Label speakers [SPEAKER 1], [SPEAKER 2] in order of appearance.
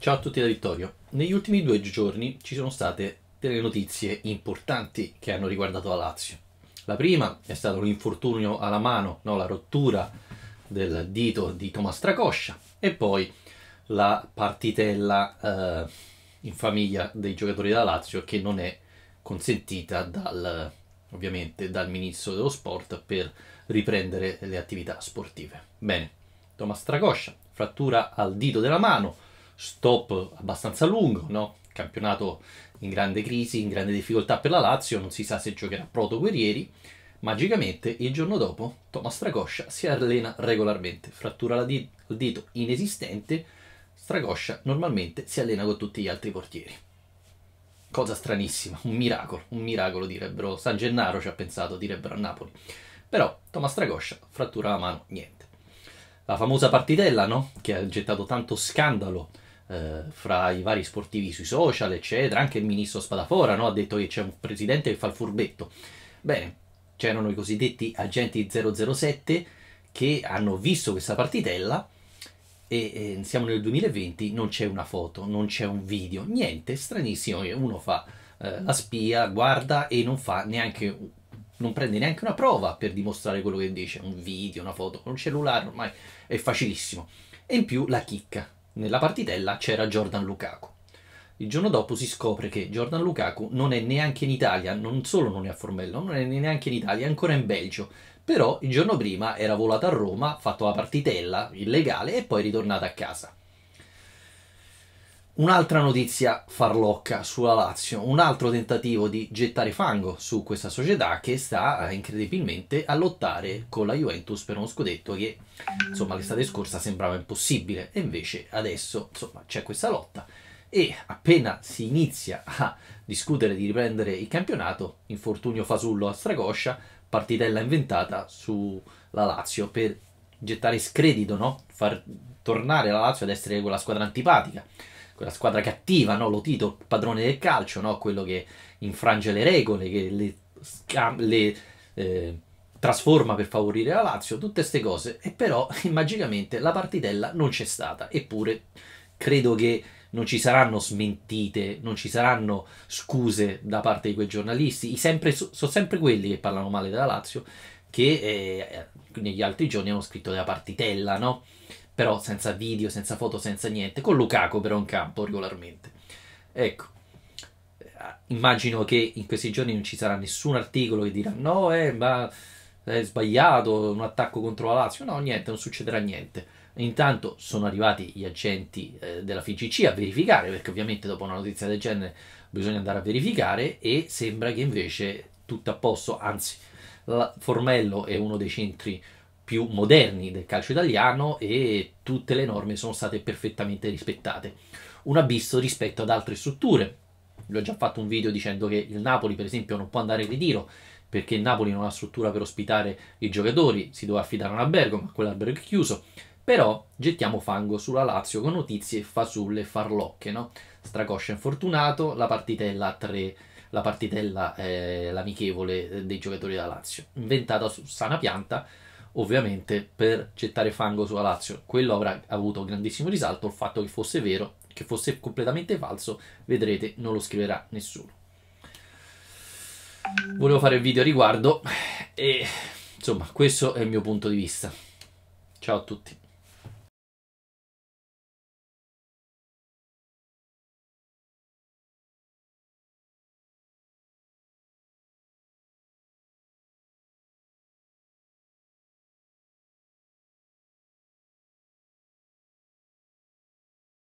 [SPEAKER 1] Ciao a tutti da Vittorio. Negli ultimi due giorni ci sono state delle notizie importanti che hanno riguardato la Lazio. La prima è stato l'infortunio alla mano, no? la rottura del dito di Tomas Tracoscia e poi la partitella eh, in famiglia dei giocatori della Lazio che non è consentita dal, ovviamente dal ministro dello sport per riprendere le attività sportive. Bene, Tomas Tracoscia, frattura al dito della mano, stop abbastanza lungo, no? campionato in grande crisi, in grande difficoltà per la Lazio, non si sa se giocherà Proto Guerrieri, magicamente il giorno dopo Thomas Stragoscia si allena regolarmente, frattura la di- il dito inesistente, Stragoscia normalmente si allena con tutti gli altri portieri. Cosa stranissima, un miracolo, un miracolo direbbero, San Gennaro ci ha pensato, direbbero a Napoli. Però Thomas Stragoscia frattura la mano, niente. La famosa partitella, no? Che ha gettato tanto scandalo eh, fra i vari sportivi sui social, eccetera. Anche il ministro Spadafora no? ha detto che c'è un presidente che fa il furbetto. Bene, c'erano i cosiddetti agenti 007 che hanno visto questa partitella e eh, siamo nel 2020, non c'è una foto, non c'è un video, niente, stranissimo che uno fa eh, la spia, guarda e non fa neanche non prende neanche una prova per dimostrare quello che dice, un video, una foto, con un cellulare, ormai è facilissimo. E in più la chicca, nella partitella c'era Jordan Lukaku. Il giorno dopo si scopre che Jordan Lukaku non è neanche in Italia, non solo non è a Formello, non è neanche in Italia, è ancora in Belgio. Però il giorno prima era volato a Roma, fatto la partitella illegale e poi ritornato a casa. Un'altra notizia farlocca sulla Lazio, un altro tentativo di gettare fango su questa società che sta eh, incredibilmente a lottare con la Juventus per uno scudetto che insomma l'estate scorsa sembrava impossibile e invece adesso insomma c'è questa lotta e appena si inizia a discutere di riprendere il campionato, infortunio fasullo a Stragoscia, partitella inventata sulla Lazio per gettare scredito, no? far tornare la Lazio ad essere quella squadra antipatica quella ecco, squadra cattiva, no? Lo Tito, padrone del calcio, no? Quello che infrange le regole, che le, le eh, trasforma per favorire la Lazio, tutte queste cose. E però, magicamente, la partitella non c'è stata. Eppure, credo che non ci saranno smentite, non ci saranno scuse da parte di quei giornalisti. Sempre, sono sempre quelli che parlano male della Lazio, che eh, negli altri giorni hanno scritto della partitella, no? però senza video, senza foto, senza niente, con Lukaku però in campo regolarmente. Ecco, eh, immagino che in questi giorni non ci sarà nessun articolo che dirà no, eh, ma è sbagliato, un attacco contro la Lazio, no, niente, non succederà niente. Intanto sono arrivati gli agenti eh, della FIGC a verificare, perché ovviamente dopo una notizia del genere bisogna andare a verificare e sembra che invece tutto a posto, anzi, la, Formello è uno dei centri più moderni del calcio italiano e tutte le norme sono state perfettamente rispettate. Un abisso rispetto ad altre strutture. Vi ho già fatto un video dicendo che il Napoli, per esempio, non può andare in ritiro perché il Napoli non ha struttura per ospitare i giocatori, si doveva affidare un albergo, ma quell'albergo è chiuso. Però gettiamo fango sulla Lazio con notizie fasulle farlocche, no? Stracoscia infortunato, la partitella 3 la partitella eh, l'amichevole eh, dei giocatori della Lazio, inventata su sana pianta ovviamente per gettare fango sulla Lazio. Quello avrà avuto grandissimo risalto, il fatto che fosse vero, che fosse completamente falso, vedrete, non lo scriverà nessuno. Volevo fare il video a riguardo e insomma questo è il mio punto di vista. Ciao a tutti.